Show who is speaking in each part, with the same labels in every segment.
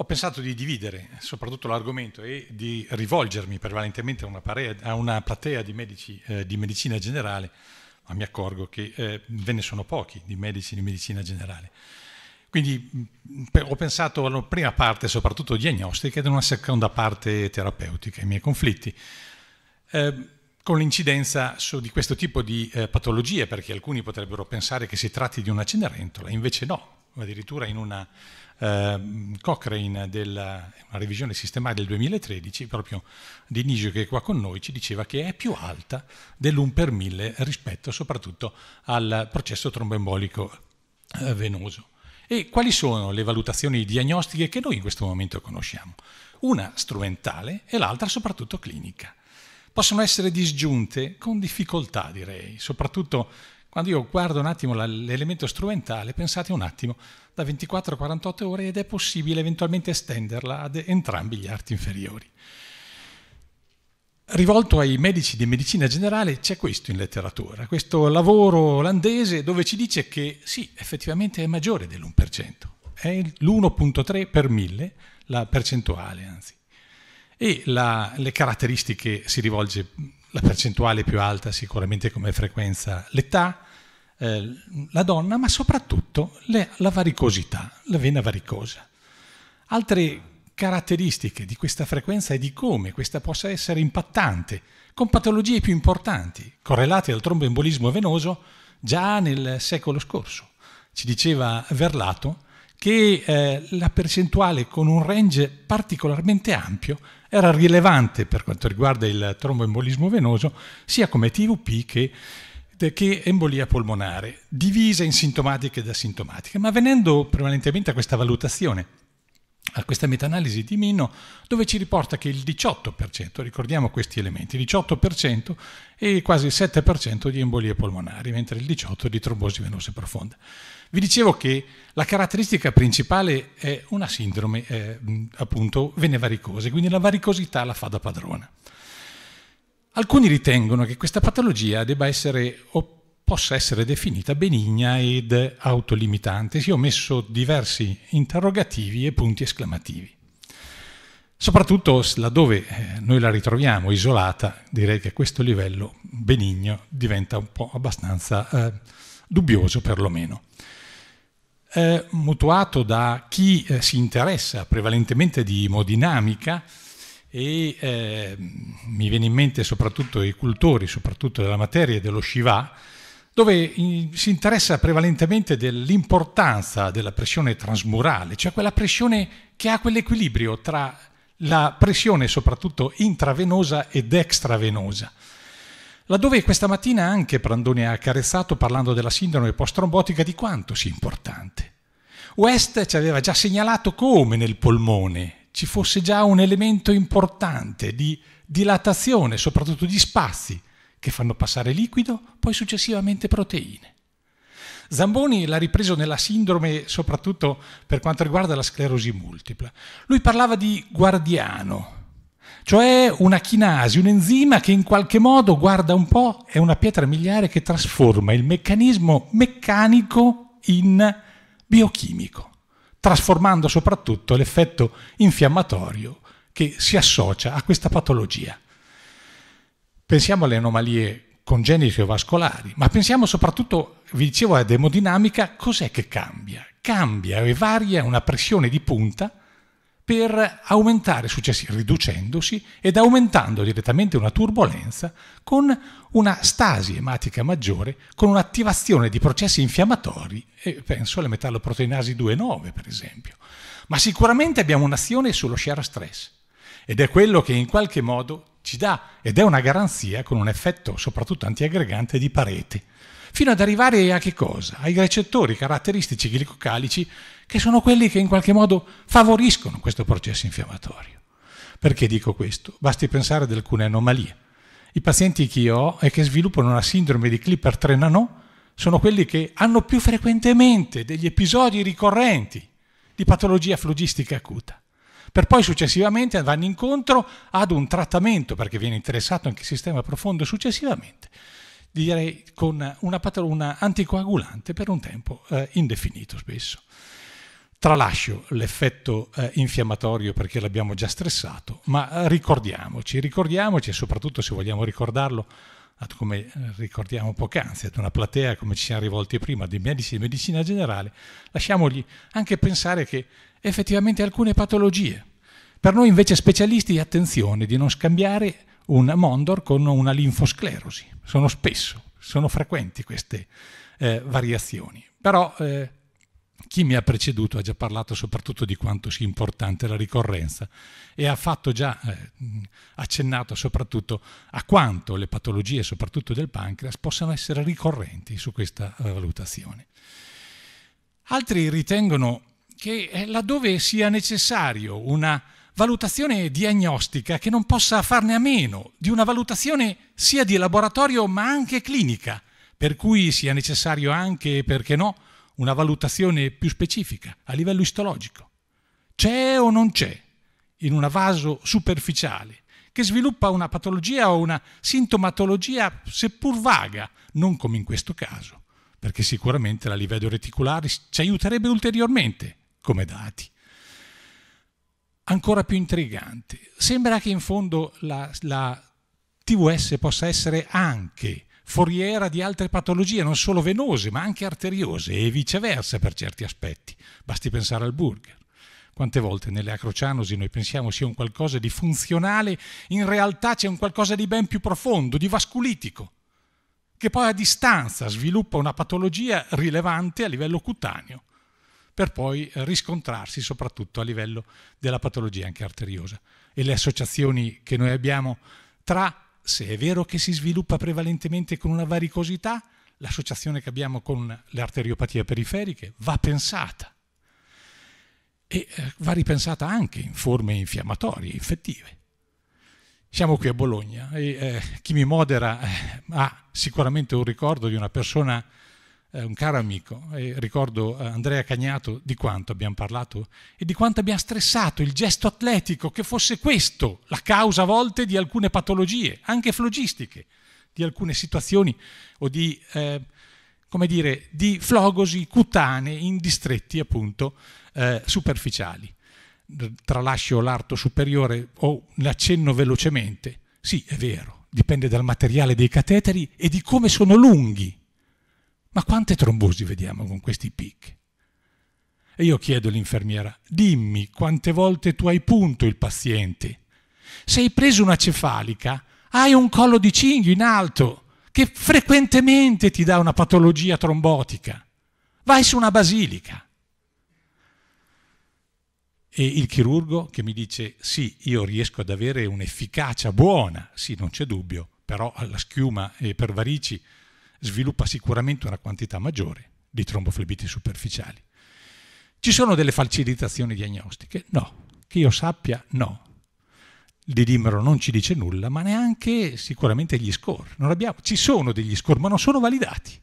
Speaker 1: ho pensato di dividere soprattutto l'argomento e di rivolgermi prevalentemente a una, parea, a una platea di medici eh, di medicina generale, ma mi accorgo che eh, ve ne sono pochi di medici di medicina generale. Quindi mh, ho pensato alla prima parte soprattutto diagnostica ed una seconda parte terapeutica, i miei conflitti. Eh, con l'incidenza di questo tipo di eh, patologie, perché alcuni potrebbero pensare che si tratti di una cenerentola, invece no, addirittura in una eh, Cochrane, della, una revisione sistematica del 2013, proprio di Nigio che è qua con noi, ci diceva che è più alta dell'1 per 1000 rispetto soprattutto al processo trombembolico eh, venoso. E quali sono le valutazioni diagnostiche che noi in questo momento conosciamo? Una strumentale e l'altra soprattutto clinica. Possono essere disgiunte con difficoltà, direi, soprattutto quando io guardo un attimo l'elemento strumentale, pensate un attimo, da 24 a 48 ore ed è possibile eventualmente estenderla ad entrambi gli arti inferiori. Rivolto ai medici di medicina generale c'è questo in letteratura, questo lavoro olandese dove ci dice che sì, effettivamente è maggiore dell'1%, è l'1.3 per mille, la percentuale anzi. E la, le caratteristiche si rivolge la percentuale più alta sicuramente come frequenza l'età, eh, la donna, ma soprattutto la varicosità, la vena varicosa. Altre caratteristiche di questa frequenza e di come questa possa essere impattante, con patologie più importanti, correlate al tromboembolismo venoso già nel secolo scorso. Ci diceva Verlato che eh, la percentuale con un range particolarmente ampio era rilevante per quanto riguarda il tromboembolismo venoso sia come TVP che, che embolia polmonare, divisa in sintomatiche ed asintomatiche. Ma venendo prevalentemente a questa valutazione, a questa metanalisi di Mino dove ci riporta che il 18%, ricordiamo questi elementi, 18% e quasi il 7% di embolie polmonari, mentre il 18% di trombosi venosa profonda. Vi dicevo che la caratteristica principale è una sindrome eh, appunto venevaricosa, quindi la varicosità la fa da padrona. Alcuni ritengono che questa patologia debba essere operata possa essere definita benigna ed autolimitante. Si ho messo diversi interrogativi e punti esclamativi. Soprattutto laddove eh, noi la ritroviamo isolata, direi che a questo livello benigno diventa un po' abbastanza eh, dubbioso perlomeno. Eh, mutuato da chi eh, si interessa prevalentemente di imodinamica, e eh, mi viene in mente soprattutto i cultori, soprattutto della materia e dello Shiva, dove si interessa prevalentemente dell'importanza della pressione transmurale, cioè quella pressione che ha quell'equilibrio tra la pressione soprattutto intravenosa ed extravenosa. Laddove questa mattina anche Prandone ha carezzato parlando della sindrome post-trombotica di quanto sia importante. West ci aveva già segnalato come nel polmone ci fosse già un elemento importante di dilatazione, soprattutto di spazi, che fanno passare liquido, poi successivamente proteine. Zamboni l'ha ripreso nella sindrome soprattutto per quanto riguarda la sclerosi multipla. Lui parlava di guardiano, cioè una chinasi, un enzima che in qualche modo, guarda un po', è una pietra miliare che trasforma il meccanismo meccanico in biochimico, trasformando soprattutto l'effetto infiammatorio che si associa a questa patologia pensiamo alle anomalie congenite o vascolari, ma pensiamo soprattutto, vi dicevo, ad emodinamica, cos'è che cambia? Cambia e varia una pressione di punta per aumentare riducendosi ed aumentando direttamente una turbolenza con una stasi ematica maggiore, con un'attivazione di processi infiammatori, e penso alle metalloproteinasi 2,9 per esempio. Ma sicuramente abbiamo un'azione sullo share stress ed è quello che in qualche modo ci dà ed è una garanzia con un effetto soprattutto antiaggregante di parete. Fino ad arrivare a che cosa? Ai recettori caratteristici glicocalici che sono quelli che in qualche modo favoriscono questo processo infiammatorio. Perché dico questo? Basti pensare ad alcune anomalie. I pazienti che io ho e che sviluppano una sindrome di Clipper 3 Trenanot sono quelli che hanno più frequentemente degli episodi ricorrenti di patologia flogistica acuta per poi successivamente vanno incontro ad un trattamento, perché viene interessato anche il sistema profondo successivamente, direi con una, una anticoagulante per un tempo eh, indefinito spesso. Tralascio l'effetto eh, infiammatorio perché l'abbiamo già stressato, ma eh, ricordiamoci, ricordiamoci e soprattutto se vogliamo ricordarlo come eh, ricordiamo poc'anzi, ad una platea come ci siamo rivolti prima dei medici di medicina generale, lasciamogli anche pensare che effettivamente alcune patologie. Per noi invece specialisti attenzione di non scambiare un Mondor con una linfosclerosi. Sono spesso, sono frequenti queste eh, variazioni. Però eh, chi mi ha preceduto ha già parlato soprattutto di quanto sia importante la ricorrenza e ha fatto già eh, accennato soprattutto a quanto le patologie, soprattutto del pancreas, possano essere ricorrenti su questa eh, valutazione. Altri ritengono che eh, laddove sia necessario una valutazione diagnostica che non possa farne a meno di una valutazione sia di laboratorio ma anche clinica, per cui sia necessario anche, perché no, una valutazione più specifica a livello istologico. C'è o non c'è in un vaso superficiale che sviluppa una patologia o una sintomatologia seppur vaga, non come in questo caso, perché sicuramente la livello reticolare ci aiuterebbe ulteriormente come dati. Ancora più intrigante, sembra che in fondo la, la TVS possa essere anche foriera di altre patologie, non solo venose, ma anche arteriose e viceversa per certi aspetti. Basti pensare al burger. Quante volte nelle acrocianosi noi pensiamo sia un qualcosa di funzionale, in realtà c'è un qualcosa di ben più profondo, di vasculitico, che poi a distanza sviluppa una patologia rilevante a livello cutaneo per poi riscontrarsi soprattutto a livello della patologia anche arteriosa. E le associazioni che noi abbiamo tra, se è vero che si sviluppa prevalentemente con una varicosità, l'associazione che abbiamo con le arteriopatie periferiche va pensata e eh, va ripensata anche in forme infiammatorie, infettive. Siamo qui a Bologna e eh, chi mi modera eh, ha sicuramente un ricordo di una persona eh, un caro amico, e ricordo eh, Andrea Cagnato, di quanto abbiamo parlato e di quanto abbiamo stressato il gesto atletico che fosse questo, la causa a volte di alcune patologie, anche flogistiche, di alcune situazioni o di, eh, come dire, di flogosi cutanei in distretti appunto eh, superficiali. Tralascio l'arto superiore o l'accenno velocemente. Sì, è vero, dipende dal materiale dei cateteri e di come sono lunghi ma quante trombosi vediamo con questi picchi? E io chiedo all'infermiera, dimmi quante volte tu hai punto il paziente. Se hai preso una cefalica, hai un collo di cinghio in alto che frequentemente ti dà una patologia trombotica. Vai su una basilica. E il chirurgo che mi dice, sì, io riesco ad avere un'efficacia buona, sì, non c'è dubbio, però alla schiuma e per varici sviluppa sicuramente una quantità maggiore di tromboflebiti superficiali. Ci sono delle facilitazioni diagnostiche? No. Che io sappia, no. Il didimero non ci dice nulla, ma neanche sicuramente gli score. Abbiamo, ci sono degli score, ma non sono validati.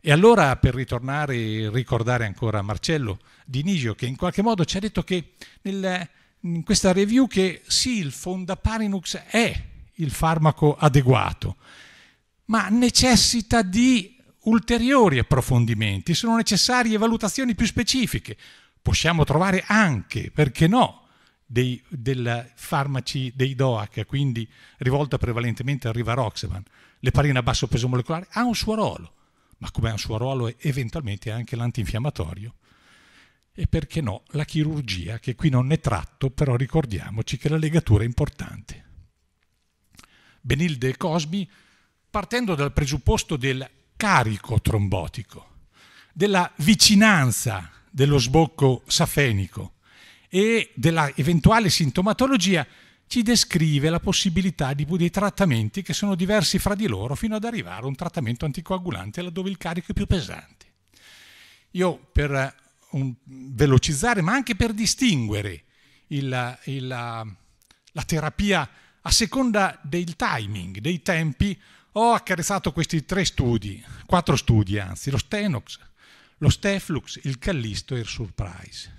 Speaker 1: E allora, per ritornare e ricordare ancora Marcello Di Nisio, che in qualche modo ci ha detto che nel, in questa review che sì, il Fondaparinux è il farmaco adeguato, ma necessita di ulteriori approfondimenti, sono necessarie valutazioni più specifiche. Possiamo trovare anche, perché no, dei farmaci dei DOAC, quindi rivolta prevalentemente al Rivaroxaban, l'eparina a basso peso molecolare, ha un suo ruolo, ma come ha un suo ruolo eventualmente anche l'antinfiammatorio. E perché no, la chirurgia, che qui non ne tratto, però ricordiamoci che la legatura è importante. Benilde e Cosmi partendo dal presupposto del carico trombotico, della vicinanza dello sbocco safenico e della eventuale sintomatologia ci descrive la possibilità di dei trattamenti che sono diversi fra di loro fino ad arrivare a un trattamento anticoagulante laddove il carico è più pesante. Io per eh, un, velocizzare, ma anche per distinguere il, il, la terapia a seconda del timing, dei tempi, ho accarezzato questi tre studi, quattro studi anzi, lo Stenox, lo Steflux, il Callisto e il Surprise.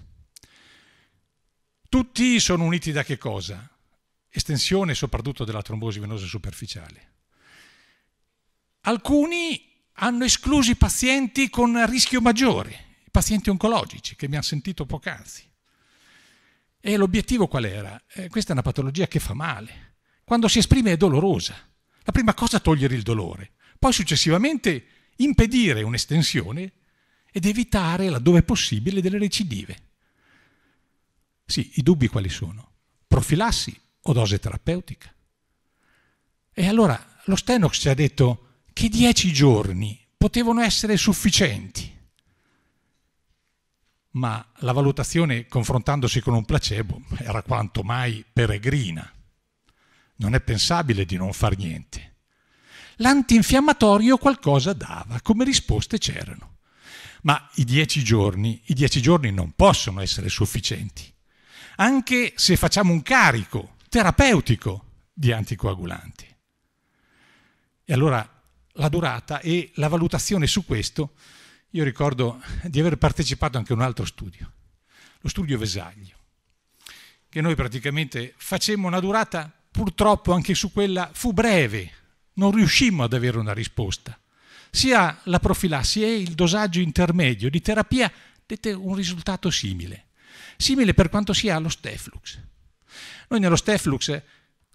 Speaker 1: Tutti sono uniti da che cosa? Estensione soprattutto della trombosi venosa superficiale. Alcuni hanno escluso i pazienti con rischio maggiore, i pazienti oncologici che mi hanno sentito poc'anzi. E l'obiettivo qual era? Eh, questa è una patologia che fa male. Quando si esprime è dolorosa. La prima cosa è togliere il dolore, poi successivamente impedire un'estensione ed evitare, laddove possibile, delle recidive. Sì, i dubbi quali sono? Profilassi o dose terapeutica? E allora lo Stenox ci ha detto che dieci giorni potevano essere sufficienti, ma la valutazione confrontandosi con un placebo era quanto mai peregrina. Non è pensabile di non far niente. L'antinfiammatorio qualcosa dava, come risposte c'erano. Ma i dieci giorni, i dieci giorni non possono essere sufficienti, anche se facciamo un carico terapeutico di anticoagulanti. E allora la durata e la valutazione su questo, io ricordo di aver partecipato anche a un altro studio, lo studio Vesaglio, che noi praticamente facemmo una durata purtroppo anche su quella fu breve, non riuscimmo ad avere una risposta. Sia la profilassi e il dosaggio intermedio di terapia dette un risultato simile, simile per quanto sia allo Steflux. Noi nello Steflux,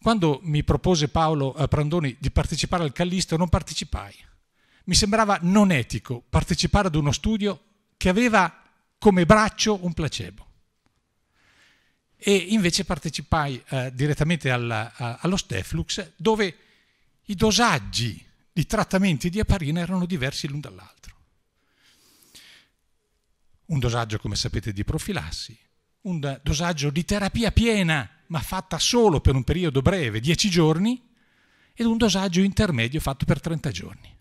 Speaker 1: quando mi propose Paolo eh, Prandoni di partecipare al Callisto, non partecipai. Mi sembrava non etico partecipare ad uno studio che aveva come braccio un placebo e invece partecipai eh, direttamente alla, a, allo Steflux dove i dosaggi di trattamenti di eparina erano diversi l'un dall'altro. Un dosaggio, come sapete, di profilassi, un dosaggio di terapia piena, ma fatta solo per un periodo breve, 10 giorni, ed un dosaggio intermedio fatto per 30 giorni.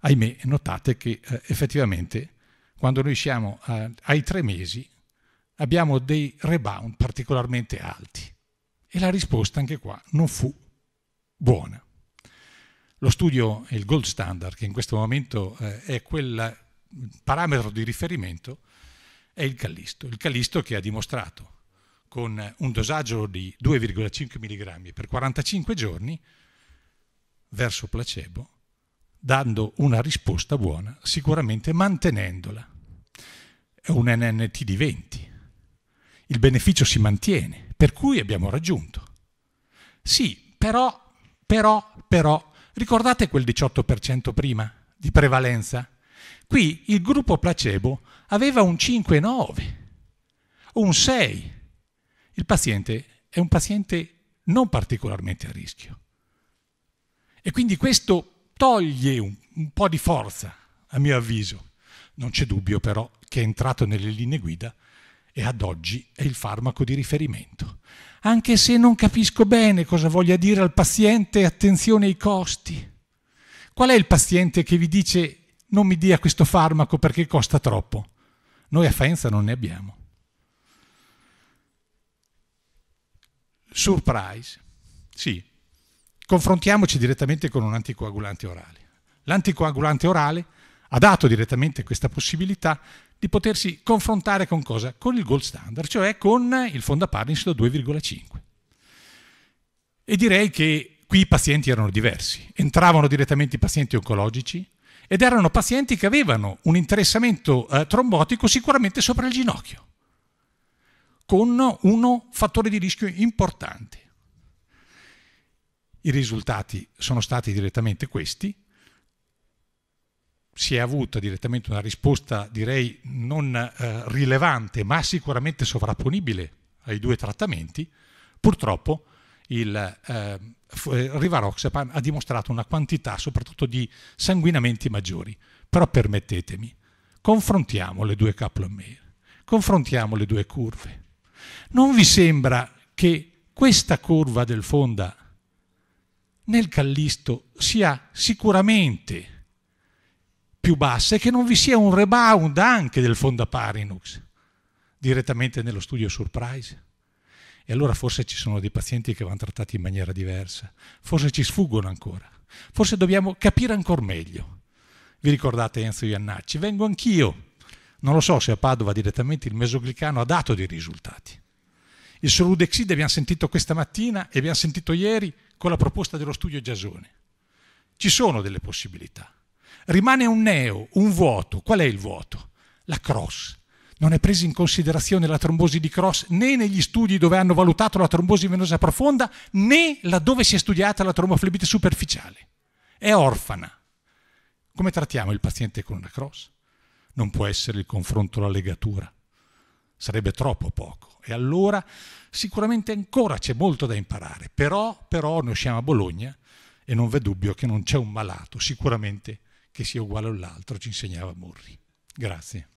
Speaker 1: Ahimè, notate che eh, effettivamente quando noi siamo eh, ai tre mesi abbiamo dei rebound particolarmente alti. E la risposta anche qua non fu buona. Lo studio, il gold standard, che in questo momento eh, è quel parametro di riferimento, è il Callisto. Il Callisto che ha dimostrato con un dosaggio di 2,5 mg per 45 giorni verso placebo, dando una risposta buona, sicuramente mantenendola. È un NNT di 20 il beneficio si mantiene, per cui abbiamo raggiunto. Sì, però, però, però, ricordate quel 18% prima di prevalenza? Qui il gruppo placebo aveva un 5,9 o un 6. Il paziente è un paziente non particolarmente a rischio. E quindi questo toglie un, un po' di forza, a mio avviso. Non c'è dubbio però che è entrato nelle linee guida e ad oggi è il farmaco di riferimento. Anche se non capisco bene cosa voglia dire al paziente, attenzione ai costi. Qual è il paziente che vi dice non mi dia questo farmaco perché costa troppo? Noi a Faenza non ne abbiamo. Surprise. Sì, confrontiamoci direttamente con un anticoagulante orale. L'anticoagulante orale ha dato direttamente questa possibilità di potersi confrontare con cosa? Con il gold standard, cioè con il fondapartnership da 2,5. E direi che qui i pazienti erano diversi. Entravano direttamente i pazienti oncologici ed erano pazienti che avevano un interessamento eh, trombotico sicuramente sopra il ginocchio, con uno fattore di rischio importante. I risultati sono stati direttamente questi si è avuta direttamente una risposta, direi, non eh, rilevante, ma sicuramente sovrapponibile ai due trattamenti, purtroppo il eh, eh, Rivaroxapan ha dimostrato una quantità soprattutto di sanguinamenti maggiori. Però permettetemi, confrontiamo le due Kaplan-Meier, confrontiamo le due curve. Non vi sembra che questa curva del Fonda nel Callisto sia sicuramente più bassa e che non vi sia un rebound anche del Fondaparinux direttamente nello studio surprise. E allora forse ci sono dei pazienti che vanno trattati in maniera diversa, forse ci sfuggono ancora, forse dobbiamo capire ancora meglio. Vi ricordate Enzo Iannacci? Vengo anch'io. Non lo so se a Padova direttamente il mesoglicano ha dato dei risultati. Il soludexide abbiamo sentito questa mattina e abbiamo sentito ieri con la proposta dello studio Giasone. Ci sono delle possibilità. Rimane un neo, un vuoto. Qual è il vuoto? La cross. Non è presa in considerazione la trombosi di cross né negli studi dove hanno valutato la trombosi venosa profonda né laddove si è studiata la tromboflebite superficiale. È orfana. Come trattiamo il paziente con una cross? Non può essere il confronto la legatura. Sarebbe troppo poco. E allora sicuramente ancora c'è molto da imparare, però, però noi siamo a Bologna e non v'è dubbio che non c'è un malato sicuramente che sia uguale all'altro, ci insegnava Murri. Grazie.